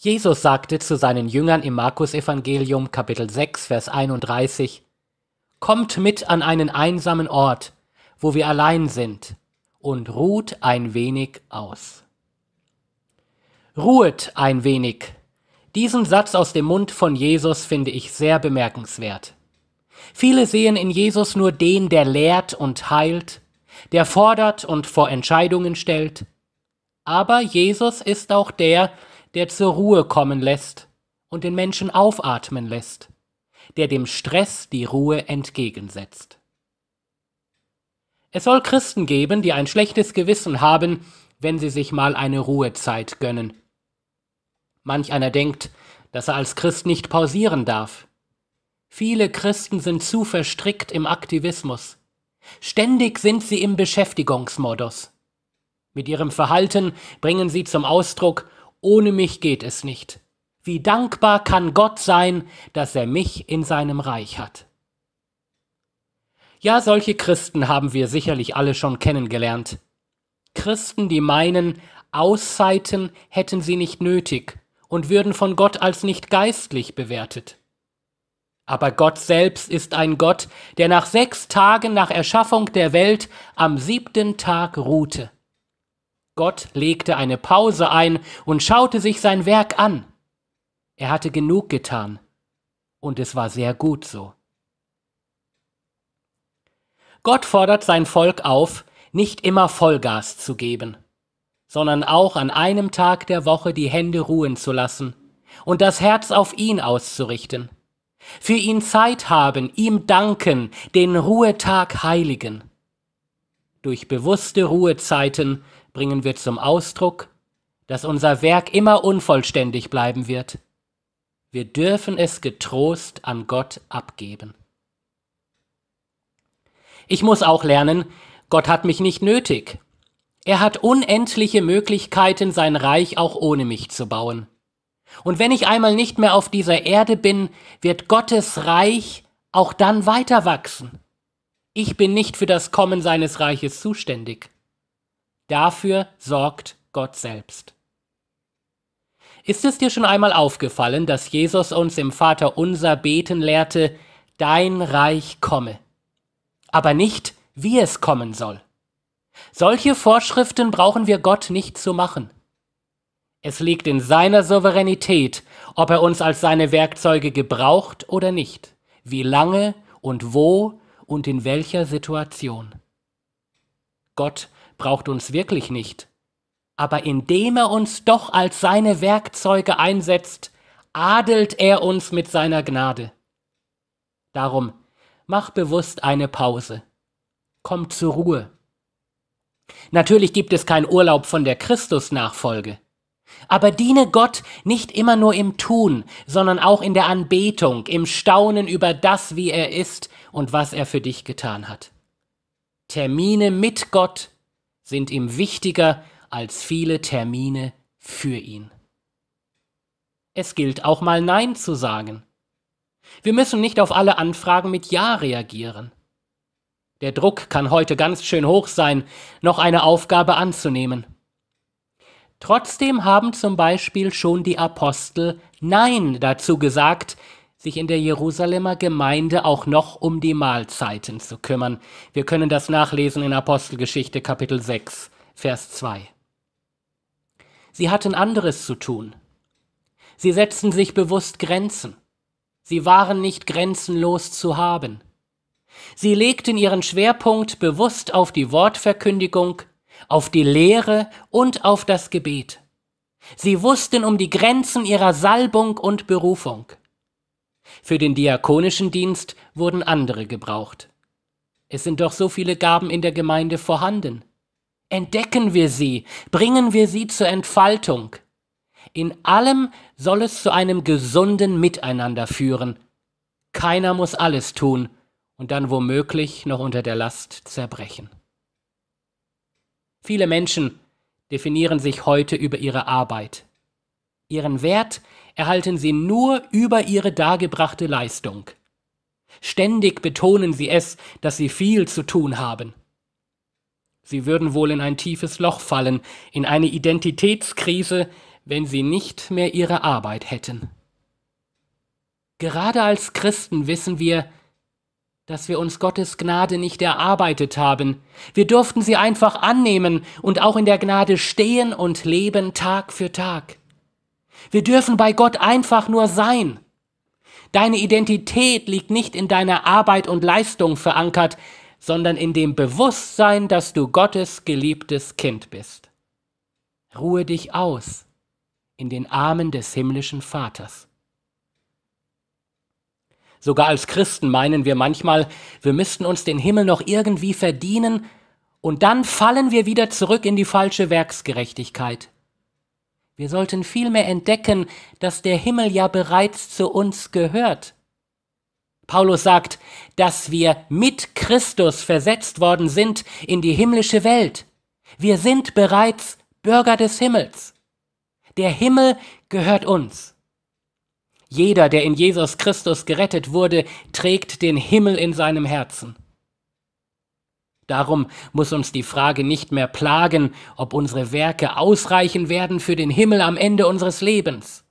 Jesus sagte zu seinen Jüngern im Markus-Evangelium Kapitel 6, Vers 31, Kommt mit an einen einsamen Ort, wo wir allein sind, und ruht ein wenig aus. Ruhet ein wenig. Diesen Satz aus dem Mund von Jesus finde ich sehr bemerkenswert. Viele sehen in Jesus nur den, der lehrt und heilt, der fordert und vor Entscheidungen stellt. Aber Jesus ist auch der, der der zur Ruhe kommen lässt und den Menschen aufatmen lässt, der dem Stress die Ruhe entgegensetzt. Es soll Christen geben, die ein schlechtes Gewissen haben, wenn sie sich mal eine Ruhezeit gönnen. Manch einer denkt, dass er als Christ nicht pausieren darf. Viele Christen sind zu verstrickt im Aktivismus. Ständig sind sie im Beschäftigungsmodus. Mit ihrem Verhalten bringen sie zum Ausdruck, ohne mich geht es nicht. Wie dankbar kann Gott sein, dass er mich in seinem Reich hat. Ja, solche Christen haben wir sicherlich alle schon kennengelernt. Christen, die meinen, Auszeiten hätten sie nicht nötig und würden von Gott als nicht geistlich bewertet. Aber Gott selbst ist ein Gott, der nach sechs Tagen nach Erschaffung der Welt am siebten Tag ruhte. Gott legte eine Pause ein und schaute sich sein Werk an. Er hatte genug getan, und es war sehr gut so. Gott fordert sein Volk auf, nicht immer Vollgas zu geben, sondern auch an einem Tag der Woche die Hände ruhen zu lassen und das Herz auf ihn auszurichten, für ihn Zeit haben, ihm danken, den Ruhetag heiligen. Durch bewusste Ruhezeiten bringen wir zum Ausdruck, dass unser Werk immer unvollständig bleiben wird. Wir dürfen es getrost an Gott abgeben. Ich muss auch lernen, Gott hat mich nicht nötig. Er hat unendliche Möglichkeiten, sein Reich auch ohne mich zu bauen. Und wenn ich einmal nicht mehr auf dieser Erde bin, wird Gottes Reich auch dann weiter wachsen. Ich bin nicht für das Kommen seines Reiches zuständig. Dafür sorgt Gott selbst. Ist es dir schon einmal aufgefallen, dass Jesus uns im Vater unser beten lehrte, Dein Reich komme, aber nicht, wie es kommen soll? Solche Vorschriften brauchen wir Gott nicht zu machen. Es liegt in seiner Souveränität, ob er uns als seine Werkzeuge gebraucht oder nicht, wie lange und wo und in welcher Situation. Gott braucht uns wirklich nicht. Aber indem er uns doch als seine Werkzeuge einsetzt, adelt er uns mit seiner Gnade. Darum, mach bewusst eine Pause. Komm zur Ruhe. Natürlich gibt es keinen Urlaub von der Christusnachfolge. Aber diene Gott nicht immer nur im Tun, sondern auch in der Anbetung, im Staunen über das, wie er ist und was er für dich getan hat. Termine mit Gott sind ihm wichtiger als viele Termine für ihn. Es gilt auch mal Nein zu sagen. Wir müssen nicht auf alle Anfragen mit Ja reagieren. Der Druck kann heute ganz schön hoch sein, noch eine Aufgabe anzunehmen. Trotzdem haben zum Beispiel schon die Apostel Nein dazu gesagt, sich in der Jerusalemer Gemeinde auch noch um die Mahlzeiten zu kümmern. Wir können das nachlesen in Apostelgeschichte Kapitel 6, Vers 2. Sie hatten anderes zu tun. Sie setzten sich bewusst Grenzen. Sie waren nicht grenzenlos zu haben. Sie legten ihren Schwerpunkt bewusst auf die Wortverkündigung, auf die Lehre und auf das Gebet. Sie wussten um die Grenzen ihrer Salbung und Berufung. Für den diakonischen Dienst wurden andere gebraucht. Es sind doch so viele Gaben in der Gemeinde vorhanden. Entdecken wir sie, bringen wir sie zur Entfaltung. In allem soll es zu einem gesunden Miteinander führen. Keiner muss alles tun und dann womöglich noch unter der Last zerbrechen. Viele Menschen definieren sich heute über ihre Arbeit. Ihren Wert erhalten sie nur über ihre dargebrachte Leistung. Ständig betonen sie es, dass sie viel zu tun haben. Sie würden wohl in ein tiefes Loch fallen, in eine Identitätskrise, wenn sie nicht mehr ihre Arbeit hätten. Gerade als Christen wissen wir, dass wir uns Gottes Gnade nicht erarbeitet haben. Wir durften sie einfach annehmen und auch in der Gnade stehen und leben Tag für Tag. Wir dürfen bei Gott einfach nur sein. Deine Identität liegt nicht in deiner Arbeit und Leistung verankert, sondern in dem Bewusstsein, dass du Gottes geliebtes Kind bist. Ruhe dich aus in den Armen des himmlischen Vaters. Sogar als Christen meinen wir manchmal, wir müssten uns den Himmel noch irgendwie verdienen, und dann fallen wir wieder zurück in die falsche Werksgerechtigkeit. Wir sollten vielmehr entdecken, dass der Himmel ja bereits zu uns gehört. Paulus sagt, dass wir mit Christus versetzt worden sind in die himmlische Welt. Wir sind bereits Bürger des Himmels. Der Himmel gehört uns. Jeder, der in Jesus Christus gerettet wurde, trägt den Himmel in seinem Herzen. Darum muss uns die Frage nicht mehr plagen, ob unsere Werke ausreichen werden für den Himmel am Ende unseres Lebens.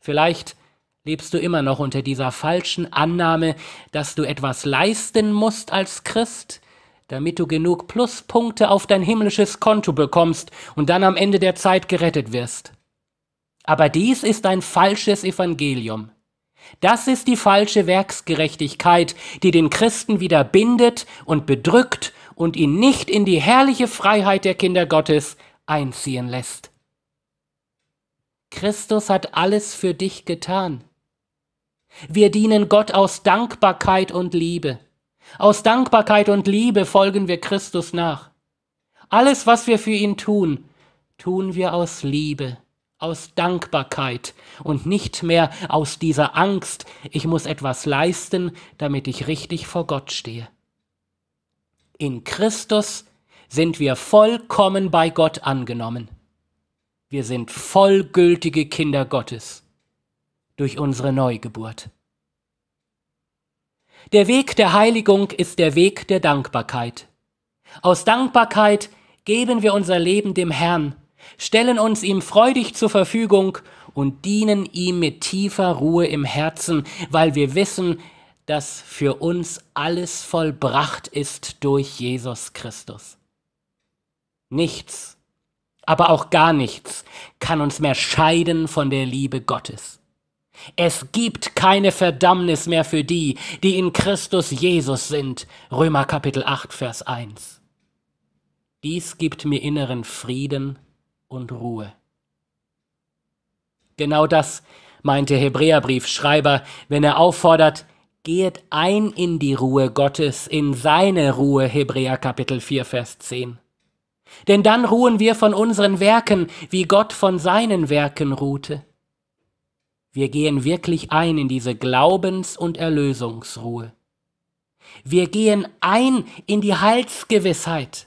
Vielleicht lebst du immer noch unter dieser falschen Annahme, dass du etwas leisten musst als Christ, damit du genug Pluspunkte auf dein himmlisches Konto bekommst und dann am Ende der Zeit gerettet wirst. Aber dies ist ein falsches Evangelium. Das ist die falsche Werksgerechtigkeit, die den Christen wieder bindet und bedrückt und ihn nicht in die herrliche Freiheit der Kinder Gottes einziehen lässt. Christus hat alles für dich getan. Wir dienen Gott aus Dankbarkeit und Liebe. Aus Dankbarkeit und Liebe folgen wir Christus nach. Alles, was wir für ihn tun, tun wir aus Liebe aus Dankbarkeit und nicht mehr aus dieser Angst, ich muss etwas leisten, damit ich richtig vor Gott stehe. In Christus sind wir vollkommen bei Gott angenommen. Wir sind vollgültige Kinder Gottes durch unsere Neugeburt. Der Weg der Heiligung ist der Weg der Dankbarkeit. Aus Dankbarkeit geben wir unser Leben dem Herrn stellen uns ihm freudig zur Verfügung und dienen ihm mit tiefer Ruhe im Herzen, weil wir wissen, dass für uns alles vollbracht ist durch Jesus Christus. Nichts, aber auch gar nichts kann uns mehr scheiden von der Liebe Gottes. Es gibt keine Verdammnis mehr für die, die in Christus Jesus sind. Römer Kapitel 8, Vers 1. Dies gibt mir inneren Frieden und Ruhe. Genau das meint der Hebräerbriefschreiber, wenn er auffordert, geht ein in die Ruhe Gottes, in seine Ruhe, Hebräer Kapitel 4, Vers 10. Denn dann ruhen wir von unseren Werken, wie Gott von seinen Werken ruhte. Wir gehen wirklich ein in diese Glaubens- und Erlösungsruhe. Wir gehen ein in die Heilsgewissheit.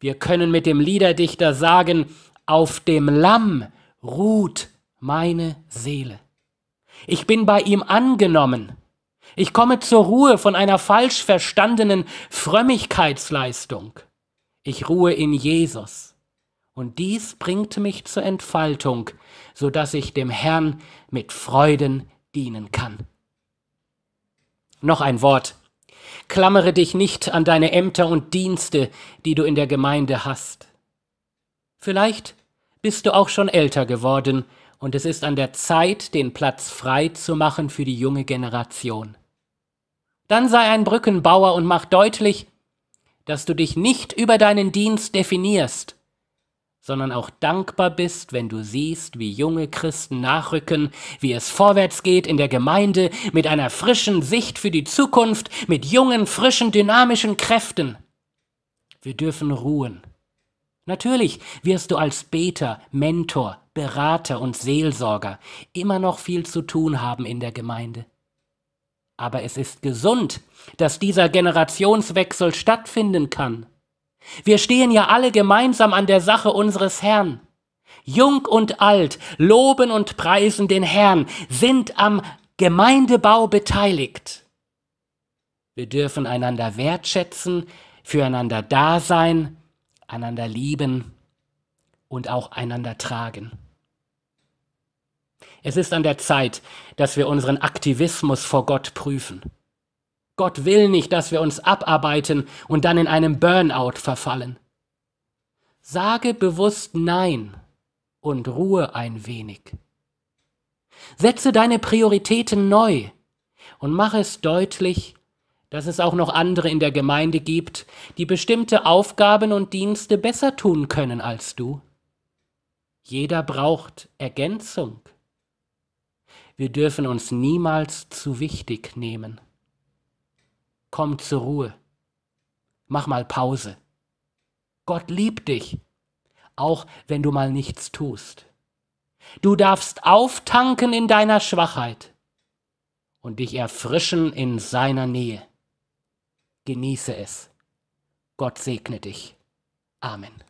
Wir können mit dem Liederdichter sagen, auf dem Lamm ruht meine Seele. Ich bin bei ihm angenommen. Ich komme zur Ruhe von einer falsch verstandenen Frömmigkeitsleistung. Ich ruhe in Jesus. Und dies bringt mich zur Entfaltung, so dass ich dem Herrn mit Freuden dienen kann. Noch ein Wort Klammere dich nicht an deine Ämter und Dienste, die du in der Gemeinde hast. Vielleicht bist du auch schon älter geworden und es ist an der Zeit, den Platz frei zu machen für die junge Generation. Dann sei ein Brückenbauer und mach deutlich, dass du dich nicht über deinen Dienst definierst, sondern auch dankbar bist, wenn du siehst, wie junge Christen nachrücken, wie es vorwärts geht in der Gemeinde mit einer frischen Sicht für die Zukunft, mit jungen, frischen, dynamischen Kräften. Wir dürfen ruhen. Natürlich wirst du als Beter, Mentor, Berater und Seelsorger immer noch viel zu tun haben in der Gemeinde. Aber es ist gesund, dass dieser Generationswechsel stattfinden kann. Wir stehen ja alle gemeinsam an der Sache unseres Herrn. Jung und alt loben und preisen den Herrn, sind am Gemeindebau beteiligt. Wir dürfen einander wertschätzen, füreinander da sein, einander lieben und auch einander tragen. Es ist an der Zeit, dass wir unseren Aktivismus vor Gott prüfen. Gott will nicht, dass wir uns abarbeiten und dann in einem Burnout verfallen. Sage bewusst Nein und ruhe ein wenig. Setze deine Prioritäten neu und mache es deutlich, dass es auch noch andere in der Gemeinde gibt, die bestimmte Aufgaben und Dienste besser tun können als du. Jeder braucht Ergänzung. Wir dürfen uns niemals zu wichtig nehmen komm zur Ruhe. Mach mal Pause. Gott liebt dich, auch wenn du mal nichts tust. Du darfst auftanken in deiner Schwachheit und dich erfrischen in seiner Nähe. Genieße es. Gott segne dich. Amen.